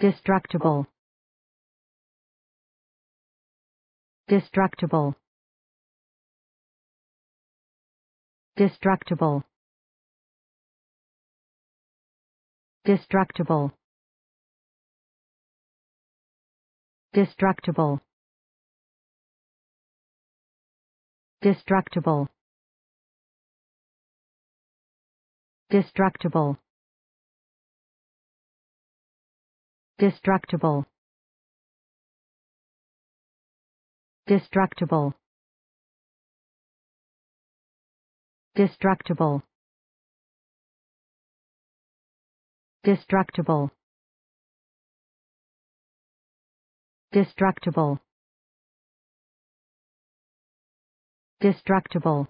destructible destructible destructible destructible destructible destructible destructible destructible destructible destructible destructible destructible destructible destructible